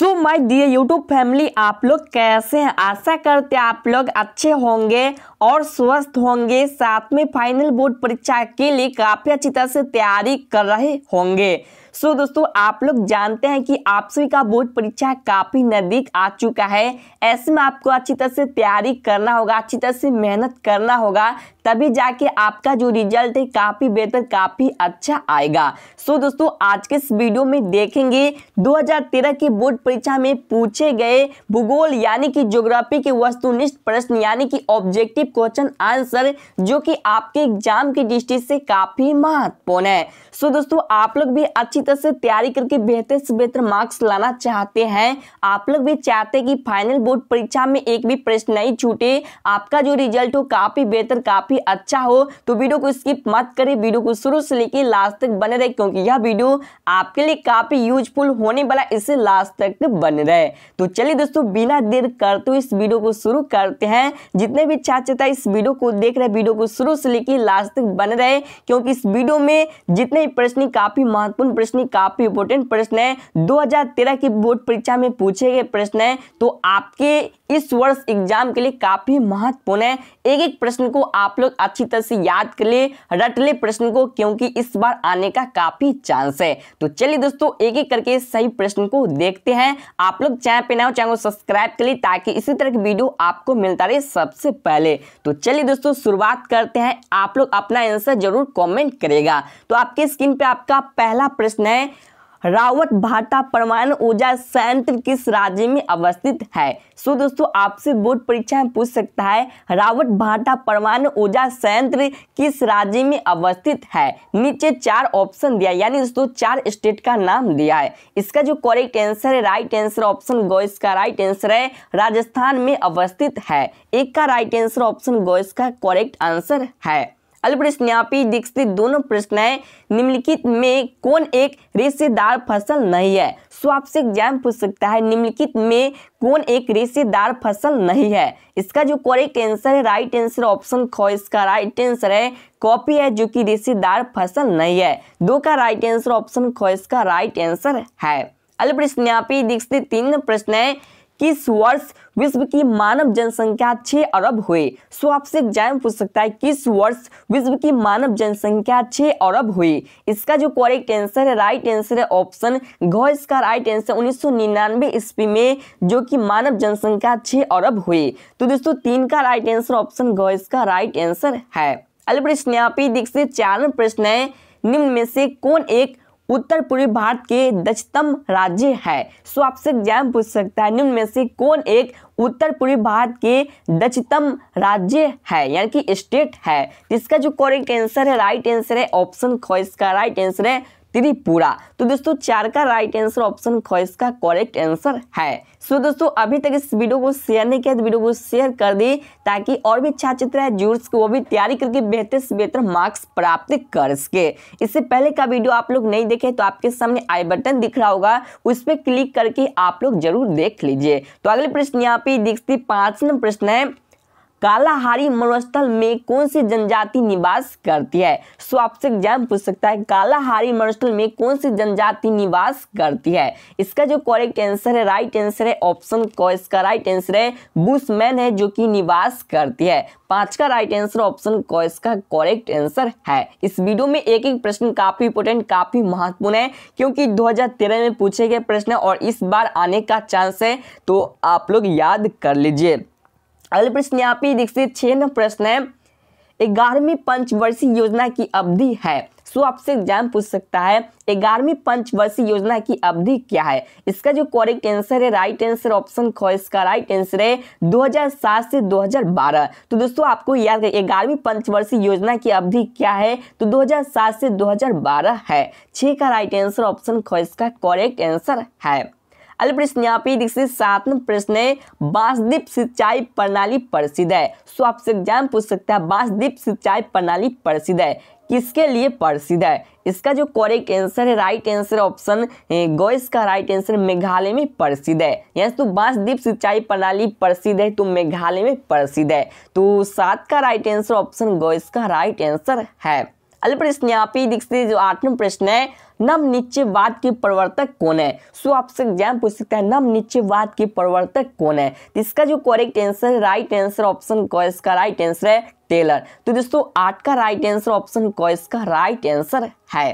so my dear YouTube family आप लोग कैसे हैं आशा करते हैं आप लोग अच्छे होंगे और स्वस्थ होंगे साथ में फाइनल बोर्ड परीक्षा के लिए काफ़ी अच्छी तरह से तैयारी कर रहे होंगे सो so, दोस्तों आप लोग जानते हैं कि आपसी का बोर्ड परीक्षा काफ़ी नज़दीक आ चुका है ऐसे में आपको अच्छी तरह से तैयारी करना होगा अच्छी तरह से मेहनत करना होगा तभी जाके आपका जो रिजल्ट है काफ़ी बेहतर काफ़ी अच्छा आएगा सो so, दोस्तों आज के इस वीडियो में देखेंगे 2013 की बोर्ड परीक्षा में पूछे गए भूगोल यानी कि ज्योग्राफी के वस्तुनिष्ठ प्रश्न यानी कि ऑब्जेक्टिव क्वेश्चन आंसर जो कि आपके एग्जाम की दृष्टि से काफ़ी महत्वपूर्ण है सो so, दोस्तों आप लोग भी अच्छी अच्छी तरह से तैयारी करके बेहतर से बेहतर मार्क्स लाना चाहते हैं आप लोग भी चाहते हैं कि फाइनल बोर्ड परीक्षा में एक भी प्रश्न नहीं छूटे आपका जो रिजल्ट हो काफ़ी बेहतर काफ़ी अच्छा हो तो वीडियो को स्किप मत करें वीडियो को शुरू से लेकर लास्ट तक बने रहे क्योंकि यह वीडियो आपके लिए काफ़ी यूजफुल होने वाला इसे लास्ट तक तो बन रहे तो चलिए दोस्तों बिना देर करते हुए इस वीडियो को शुरू करते हैं जितने भी छात्र इस वीडियो को देख रहे वीडियो को शुरू से लेकर लास्ट तक बन रहे क्योंकि इस वीडियो में जितने भी प्रश्न काफ़ी महत्वपूर्ण प्रश्न प्रश्न काफ़ी इंपोर्टेंट प्रश्न है 2013 की बोर्ड परीक्षा में पूछे गए प्रश्न है तो आपके इस वर्ष एग्जाम के लिए काफ़ी महत्वपूर्ण है एक एक प्रश्न को आप लोग अच्छी तरह से याद कर ले रट ले प्रश्न को क्योंकि इस बार आने का काफ़ी चांस है तो चलिए दोस्तों एक एक करके सही प्रश्न को देखते हैं आप लोग चैनल पे ना हो चैनल को सब्सक्राइब कर ले ताकि इसी तरह की वीडियो आपको मिलता रहे सबसे पहले तो चलिए दोस्तों शुरुआत करते हैं आप लोग अपना आंसर जरूर कॉमेंट करेगा तो आपके स्क्रीन पे आपका पहला प्रश्न प्रश्न है रावत भाटा परमाणु ऊर्जा संयंत्र किस राज्य में अवस्थित है सो दोस्तों आपसे बोर्ड परीक्षा में पूछ सकता है रावत भाटा परमाणु ऊर्जा संयंत्र किस राज्य में अवस्थित है नीचे चार ऑप्शन दिया यानी दोस्तों चार स्टेट का नाम दिया है इसका जो करेक्ट आंसर है राइट आंसर ऑप्शन गोइस का राइट आंसर है राजस्थान में अवस्थित है एक का राइट आंसर ऑप्शन गोइस का करेक्ट आंसर है अल्पस्नापी दीक्षित दोनों प्रश्न है निम्नलिखित में कौन एक रेशेदार फसल नहीं है सो आपसे एग्जाम पूछ सकता है निम्नलिखित में कौन एक रेशेदार फसल नहीं है इसका जो करेक्ट आंसर है राइट आंसर ऑप्शन ख इसका राइट आंसर है कॉपी है जो कि रेशेदार फसल नहीं है दो का राइट आंसर ऑप्शन ख इसका राइट आंसर है अल्पस्नापी दीक्षित तीन प्रश्न है किस वर्ष विश्व की मानव जनसंख्या 6 अरब हुई सो आपसे एग्जाम पूछ सकता है किस वर्ष विश्व की मानव जनसंख्या 6 अरब हुई इसका जो करेक्ट आंसर है राइट आंसर है ऑप्शन घ इसका राइट आंसर उन्नीस सौ ईस्वी में जो कि मानव जनसंख्या 6 अरब हुई तो दोस्तों तीन का राइट आंसर ऑप्शन घ इसका राइट आंसर है अल प्रश्न यहाँ पे देखते चार प्रश्न है निम्न में से कौन एक उत्तर पूर्वी भारत के दक्षतम राज्य है सो आपसे एग्जाम पूछ सकता है निम्न में से कौन एक उत्तर पूर्वी भारत के दक्षतम राज्य है यानी कि स्टेट है इसका जो करेक्ट आंसर है राइट आंसर है ऑप्शन खो इसका राइट आंसर है त्रिपुरा तो दोस्तों चार का राइट आंसर ऑप्शन ख इसका करेक्ट आंसर है सो so, दोस्तों अभी तक इस वीडियो को शेयर नहीं किया तो वीडियो को शेयर कर दी ताकि और भी छात्र चित्र है जूर्स को वो भी तैयारी करके बेहतर से बेहतर मार्क्स प्राप्त कर सके इससे पहले का वीडियो आप लोग नहीं देखे तो आपके सामने आई बटन दिख रहा होगा उस पर क्लिक करके आप लोग जरूर देख लीजिए तो अगले प्रश्न यहाँ पे दिखती पांचवा प्रश्न है कालाहारी मरुस्थल में कौन सी जनजाति निवास करती है सो आपसे एग्जाम पूछ सकता है कालाहारी मरुस्थल में कौन सी जनजाति निवास करती है इसका जो करेक्ट आंसर है राइट आंसर है ऑप्शन क इसका राइट आंसर है बुशमैन है जो कि निवास करती है पांच का राइट आंसर ऑप्शन क इसका करेक्ट आंसर है इस वीडियो में एक एक प्रश्न काफी इंपोर्टेंट काफी महत्वपूर्ण है क्योंकि तेरह में पूछे गए प्रश्न और इस बार आने का चांस है तो आप लोग याद कर लीजिए हरिप्रश्न न्यापी दीक्षित नंबर प्रश्न है ग्यारहवीं पंचवर्षीय योजना की अवधि है सो आपसे एग्जाम पूछ सकता है ग्यारहवीं पंचवर्षीय योजना की अवधि क्या है इसका जो करेक्ट आंसर है राइट आंसर ऑप्शन ख इसका राइट आंसर है 2007 से 2012 तो दोस्तों आपको याद है ग्यारहवीं पंचवर्षीय योजना की अवधि क्या है तो 2007 से 2012 है छः का राइट आंसर ऑप्शन ख इसका करेक्ट आंसर है अल्पृष्ण्यापी दीक्षित सातवें प्रश्न बांसदीप सिंचाई प्रणाली प्रसिद्ध है सो आपसे एग्जाम पूछ सकता है बांसदीप सिंचाई प्रणाली प्रसिद्ध है किसके लिए प्रसिद्ध है इसका जो करेक्ट आंसर है राइट आंसर ऑप्शन गोइस का राइट आंसर मेघालय में प्रसिद्ध है यस तो बांसदीप सिंचाई प्रणाली प्रसिद्ध है तो मेघालय में प्रसिद्ध है तो सात का राइट आंसर ऑप्शन गोइस का राइट आंसर है अल्पर स्न्यापी दीक्षित जो आठवां प्रश्न है नवनिश्चयवाद के प्रवर्तक कौन है सो आपसे एग्जाम पूछ सकता है नवनिश्चयवाद के प्रवर्तक कौन है इसका जो correct answer right answer option क इसका राइट आंसर है टेलर तो दोस्तों आठ का राइट आंसर ऑप्शन क इसका राइट आंसर है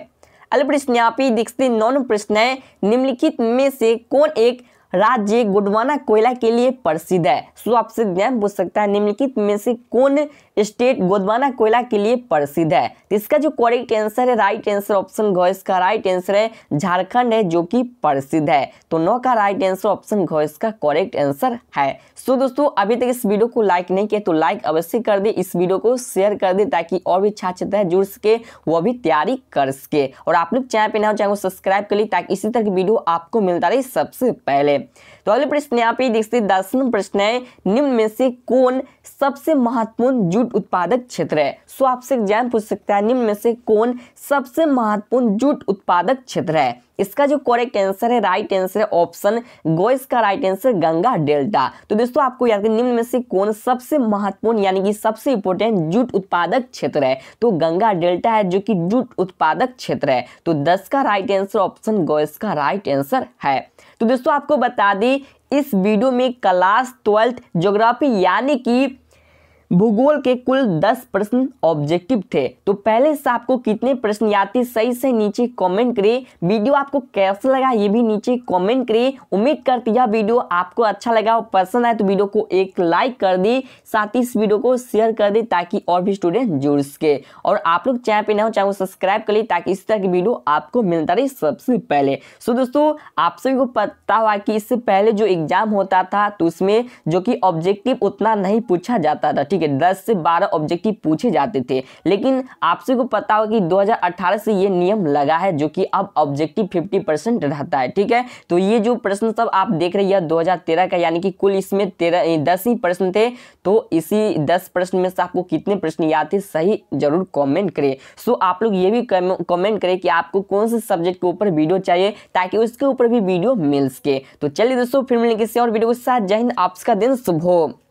अल्पर स्न्यापी दीक्षित नौन प्रश्न है निम्नलिखित में से कौन एक राज्य गुडवाना कोयला के लिए प्रसिद्ध है सो आपसे ध्यान पूछ सकता है निम्नलिखित में से कौन स्टेट गोदवाना कोयला के लिए प्रसिद्ध है इसका जो करेक्ट आंसर है राइट आंसर ऑप्शन घो इसका राइट आंसर है झारखंड है जो कि प्रसिद्ध है तो नौ का राइट आंसर ऑप्शन घो इसका करेक्ट आंसर है सो so, दोस्तों अभी तक इस वीडियो को लाइक नहीं किया तो लाइक अवश्य कर दे इस वीडियो को शेयर कर दे ताकि और भी छात्र छात्राएं जुड़ सके वो भी तैयारी कर सके और आप लोग चैनल पर ना हो तो चैनल को सब्सक्राइब कर ली ताकि इसी तरह की वीडियो आपको मिलता रहे सबसे पहले तो अगले प्रश्न यहाँ पे देखते दर्शन प्रश्न है निम्न में से कौन सबसे महत्वपूर्ण जुट जूट उत्पादक क्षेत्र है सो आपसे एग्जाम पूछ सकता है निम्न में से कौन सबसे महत्वपूर्ण जूट उत्पादक क्षेत्र है इसका जो करेक्ट आंसर है राइट आंसर है ऑप्शन गोइस का राइट आंसर गंगा डेल्टा तो दोस्तों आपको याद निम्न में से कौन सबसे महत्वपूर्ण यानी कि सबसे इंपोर्टेंट जूट उत्पादक क्षेत्र है तो गंगा डेल्टा है जो कि जूट उत्पादक क्षेत्र है तो दस का राइट आंसर ऑप्शन गोइस का राइट आंसर है तो दोस्तों आपको बता दें इस वीडियो में क्लास ट्वेल्थ ज्योग्राफी यानी कि भूगोल के कुल 10 प्रश्न ऑब्जेक्टिव थे तो पहले से आपको कितने प्रश्न याद थे सही से नीचे कमेंट करें वीडियो आपको कैसा लगा ये भी नीचे कमेंट करें उम्मीद करती है वीडियो आपको अच्छा लगा और पसंद आए तो वीडियो को एक लाइक कर दे साथ ही इस वीडियो को शेयर कर दे ताकि और भी स्टूडेंट जुड़ सके और आप लोग चैनल पर ना हो चैनल सब्सक्राइब कर ले ताकि इस तरह की वीडियो आपको मिलता रहे सबसे पहले सो दोस्तों आप सभी को पता हुआ कि इससे पहले जो एग्जाम होता था तो उसमें जो कि ऑब्जेक्टिव उतना नहीं पूछा जाता था ठीक ठीक है दस से बारह ऑब्जेक्टिव पूछे जाते थे लेकिन आपसे को पता होगा कि 2018 से ये नियम लगा है जो कि अब ऑब्जेक्टिव 50 परसेंट रहता है ठीक है तो ये जो प्रश्न सब आप देख रहे हैं दो का यानी कि कुल इसमें तेरह दस ही प्रश्न थे तो इसी दस प्रश्न में से आपको कितने प्रश्न याद थे सही जरूर कॉमेंट करें सो आप लोग ये भी कॉमेंट करें कि आपको कौन से सब्जेक्ट के ऊपर वीडियो चाहिए ताकि उसके ऊपर भी वीडियो मिल सके तो चलिए दोस्तों फिर मिलेंगे किसी और वीडियो के साथ जय हिंद आपका दिन शुभ हो